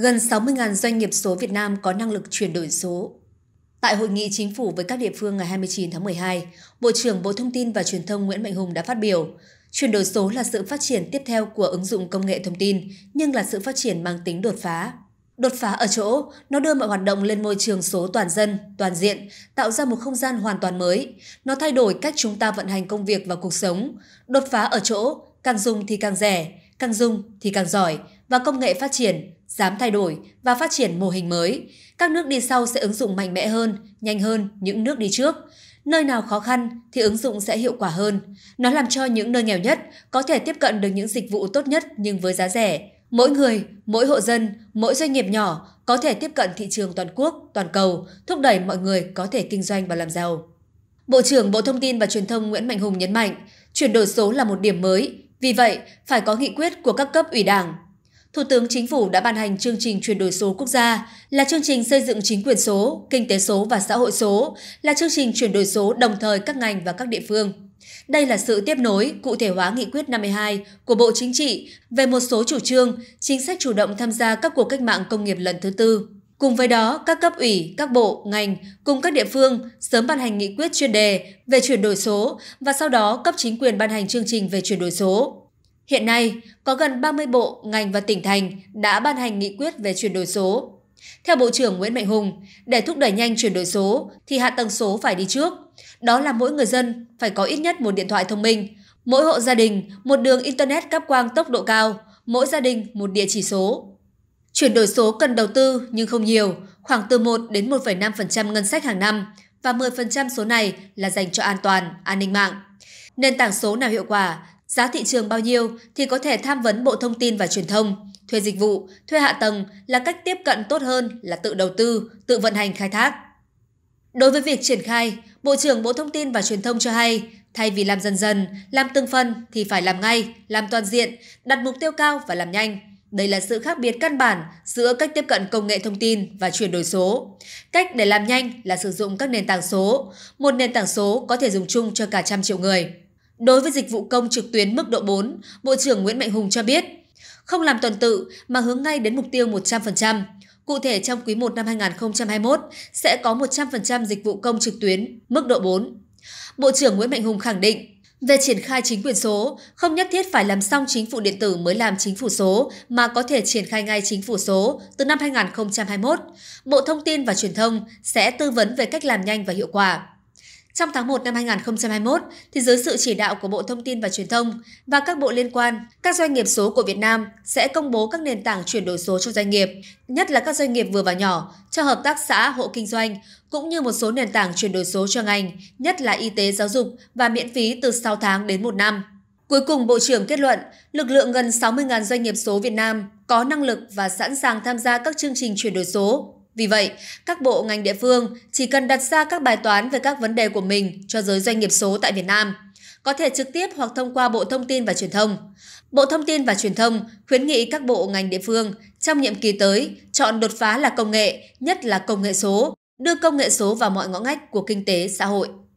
Gần 60.000 doanh nghiệp số Việt Nam có năng lực chuyển đổi số. Tại hội nghị chính phủ với các địa phương ngày 29 tháng 12, Bộ trưởng Bộ Thông tin và Truyền thông Nguyễn Mạnh Hùng đã phát biểu, chuyển đổi số là sự phát triển tiếp theo của ứng dụng công nghệ thông tin, nhưng là sự phát triển mang tính đột phá. Đột phá ở chỗ, nó đưa mọi hoạt động lên môi trường số toàn dân, toàn diện, tạo ra một không gian hoàn toàn mới. Nó thay đổi cách chúng ta vận hành công việc và cuộc sống. Đột phá ở chỗ, càng dùng thì càng rẻ, càng dùng thì càng giỏi, và công nghệ phát triển, dám thay đổi và phát triển mô hình mới. Các nước đi sau sẽ ứng dụng mạnh mẽ hơn, nhanh hơn những nước đi trước. Nơi nào khó khăn thì ứng dụng sẽ hiệu quả hơn. Nó làm cho những nơi nghèo nhất có thể tiếp cận được những dịch vụ tốt nhất nhưng với giá rẻ. Mỗi người, mỗi hộ dân, mỗi doanh nghiệp nhỏ có thể tiếp cận thị trường toàn quốc, toàn cầu, thúc đẩy mọi người có thể kinh doanh và làm giàu. Bộ trưởng Bộ Thông tin và Truyền thông Nguyễn Mạnh Hùng nhấn mạnh, chuyển đổi số là một điểm mới, vì vậy phải có nghị quyết của các cấp ủy Đảng, Thủ tướng Chính phủ đã ban hành chương trình chuyển đổi số quốc gia là chương trình xây dựng chính quyền số, kinh tế số và xã hội số, là chương trình chuyển đổi số đồng thời các ngành và các địa phương. Đây là sự tiếp nối cụ thể hóa nghị quyết 52 của Bộ Chính trị về một số chủ trương, chính sách chủ động tham gia các cuộc cách mạng công nghiệp lần thứ tư. Cùng với đó, các cấp ủy, các bộ, ngành cùng các địa phương sớm ban hành nghị quyết chuyên đề về chuyển đổi số và sau đó cấp chính quyền ban hành chương trình về chuyển đổi số. Hiện nay, có gần 30 bộ, ngành và tỉnh thành đã ban hành nghị quyết về chuyển đổi số. Theo Bộ trưởng Nguyễn Mạnh Hùng, để thúc đẩy nhanh chuyển đổi số thì hạ tầng số phải đi trước. Đó là mỗi người dân phải có ít nhất một điện thoại thông minh, mỗi hộ gia đình một đường Internet cáp quang tốc độ cao, mỗi gia đình một địa chỉ số. Chuyển đổi số cần đầu tư nhưng không nhiều, khoảng từ 1 đến 1,5% ngân sách hàng năm và 10% số này là dành cho an toàn, an ninh mạng. Nền tảng số nào hiệu quả giá thị trường bao nhiêu thì có thể tham vấn Bộ Thông tin và Truyền thông. Thuê dịch vụ, thuê hạ tầng là cách tiếp cận tốt hơn là tự đầu tư, tự vận hành khai thác. Đối với việc triển khai, Bộ trưởng Bộ Thông tin và Truyền thông cho hay, thay vì làm dần dần, làm từng phần thì phải làm ngay, làm toàn diện, đặt mục tiêu cao và làm nhanh. Đây là sự khác biệt căn bản giữa cách tiếp cận công nghệ thông tin và chuyển đổi số. Cách để làm nhanh là sử dụng các nền tảng số. Một nền tảng số có thể dùng chung cho cả trăm triệu người. Đối với dịch vụ công trực tuyến mức độ 4, Bộ trưởng Nguyễn Mạnh Hùng cho biết, không làm tuần tự mà hướng ngay đến mục tiêu 100%. Cụ thể trong quý 1 năm 2021 sẽ có 100% dịch vụ công trực tuyến mức độ 4. Bộ trưởng Nguyễn Mạnh Hùng khẳng định, về triển khai chính quyền số, không nhất thiết phải làm xong chính phủ điện tử mới làm chính phủ số, mà có thể triển khai ngay chính phủ số từ năm 2021. Bộ Thông tin và Truyền thông sẽ tư vấn về cách làm nhanh và hiệu quả. Trong tháng 1 năm 2021, thì dưới sự chỉ đạo của Bộ Thông tin và Truyền thông và các bộ liên quan, các doanh nghiệp số của Việt Nam sẽ công bố các nền tảng chuyển đổi số cho doanh nghiệp, nhất là các doanh nghiệp vừa và nhỏ, cho hợp tác xã, hộ kinh doanh, cũng như một số nền tảng chuyển đổi số cho ngành, nhất là y tế giáo dục và miễn phí từ 6 tháng đến 1 năm. Cuối cùng, Bộ trưởng kết luận, lực lượng gần 60.000 doanh nghiệp số Việt Nam có năng lực và sẵn sàng tham gia các chương trình chuyển đổi số vì vậy, các bộ ngành địa phương chỉ cần đặt ra các bài toán về các vấn đề của mình cho giới doanh nghiệp số tại Việt Nam, có thể trực tiếp hoặc thông qua Bộ Thông tin và Truyền thông. Bộ Thông tin và Truyền thông khuyến nghị các bộ ngành địa phương trong nhiệm kỳ tới chọn đột phá là công nghệ, nhất là công nghệ số, đưa công nghệ số vào mọi ngõ ngách của kinh tế xã hội.